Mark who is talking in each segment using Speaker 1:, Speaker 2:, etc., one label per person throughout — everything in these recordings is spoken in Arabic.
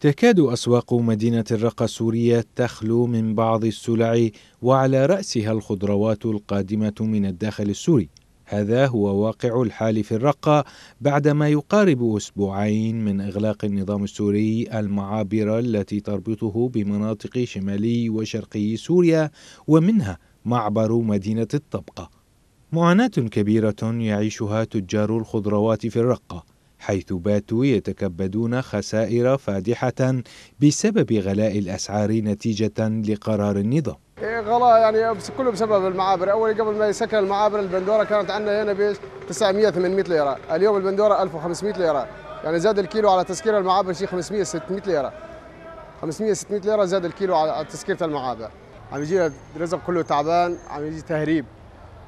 Speaker 1: تكاد أسواق مدينة الرقة السورية تخلو من بعض السلع وعلى رأسها الخضروات القادمة من الداخل السوري هذا هو واقع الحال في الرقة بعدما يقارب أسبوعين من إغلاق النظام السوري المعابر التي تربطه بمناطق شمالي وشرقي سوريا ومنها معبر مدينة الطبقة معاناة كبيرة يعيشها تجار الخضروات في الرقة حيث باتوا يتكبدون خسائر فادحة بسبب غلاء الأسعار نتيجة لقرار النظام
Speaker 2: إيه، غلاء يعني كله بسبب المعابر اول قبل ما يسكن المعابر البندوره كانت عندنا هنا ب 900 800 ليره اليوم البندوره 1500 ليره يعني زاد الكيلو على تسكير المعابر شيء 500 600 ليره 500 600 ليره زاد الكيلو على تسكيره المعابر عم يجينا رزق كله تعبان عم يجي تهريب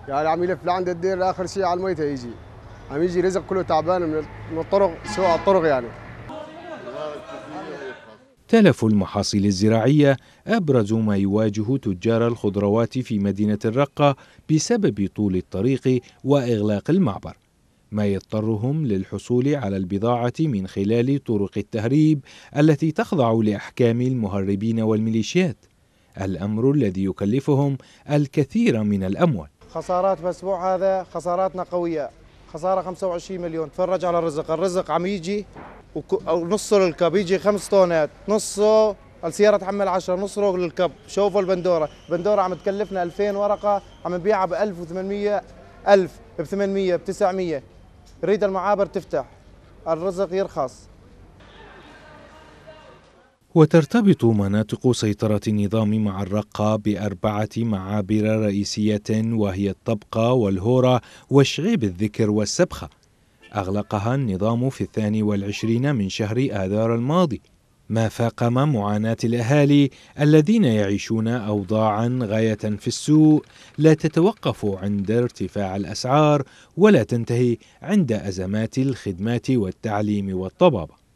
Speaker 2: يعني عم يلف لعند الدير لاخر شيء على الميته يجي عم يجي رزق كله تعبان من الطرق سواء الطرق يعني
Speaker 1: تلف المحاصيل الزراعية أبرز ما يواجه تجار الخضروات في مدينة الرقة بسبب طول الطريق وإغلاق المعبر ما يضطرهم للحصول على البضاعة من خلال طرق التهريب التي تخضع لأحكام المهربين والميليشيات الأمر الذي يكلفهم الكثير من الأموال
Speaker 3: خسارات الأسبوع هذا خساراتنا قوية خساره 25 مليون تفرج على الرزق الرزق عم يجي نصه للكب يجي خمس طونات نصه السيارة تحمل 10 نصه للكب شوفوا البندورة البندورة عم تكلفنا 2000 ورقة عم نبيعها ب 1800 1000 ب 800 ب 900 ريد المعابر تفتح الرزق يرخص
Speaker 1: وترتبط مناطق سيطرة النظام مع الرقة بأربعة معابر رئيسية وهي الطبقة والهورة وشعيب الذكر والسبخة أغلقها النظام في الثاني والعشرين من شهر آذار الماضي ما فاقم معاناة الأهالي الذين يعيشون أوضاعا غاية في السوء لا تتوقف عند ارتفاع الأسعار ولا تنتهي عند أزمات الخدمات والتعليم والطبابة